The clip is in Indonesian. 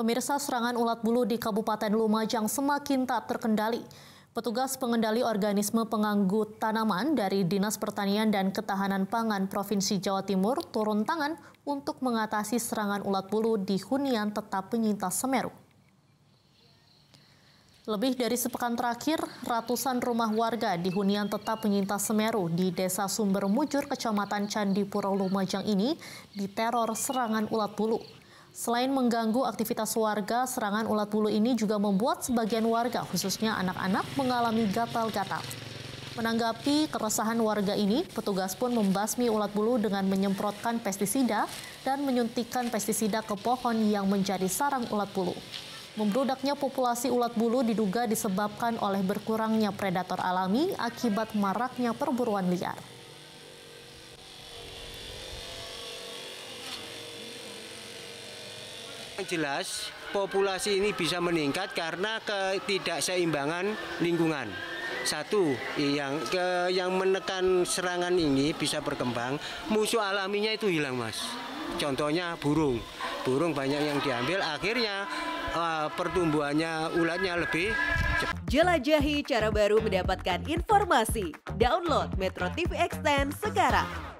Pemirsa serangan ulat bulu di Kabupaten Lumajang semakin tak terkendali. Petugas pengendali organisme penganggut tanaman dari Dinas Pertanian dan Ketahanan Pangan Provinsi Jawa Timur turun tangan untuk mengatasi serangan ulat bulu di hunian tetap penyintas Semeru. Lebih dari sepekan terakhir, ratusan rumah warga di hunian tetap penyintas Semeru di Desa Sumber Mujur, Kecamatan Candipuro Lumajang ini diteror serangan ulat bulu. Selain mengganggu aktivitas warga, serangan ulat bulu ini juga membuat sebagian warga, khususnya anak-anak, mengalami gatal-gatal. Menanggapi keresahan warga ini, petugas pun membasmi ulat bulu dengan menyemprotkan pestisida dan menyuntikkan pestisida ke pohon yang menjadi sarang ulat bulu. Membludaknya populasi ulat bulu diduga disebabkan oleh berkurangnya predator alami akibat maraknya perburuan liar. Yang jelas, populasi ini bisa meningkat karena ketidakseimbangan lingkungan. Satu, yang ke, yang menekan serangan ini bisa berkembang, musuh alaminya itu hilang, Mas. Contohnya burung. Burung banyak yang diambil, akhirnya uh, pertumbuhannya ulatnya lebih cepat. Jelajahi cara baru mendapatkan informasi. Download Metro TV Extend sekarang.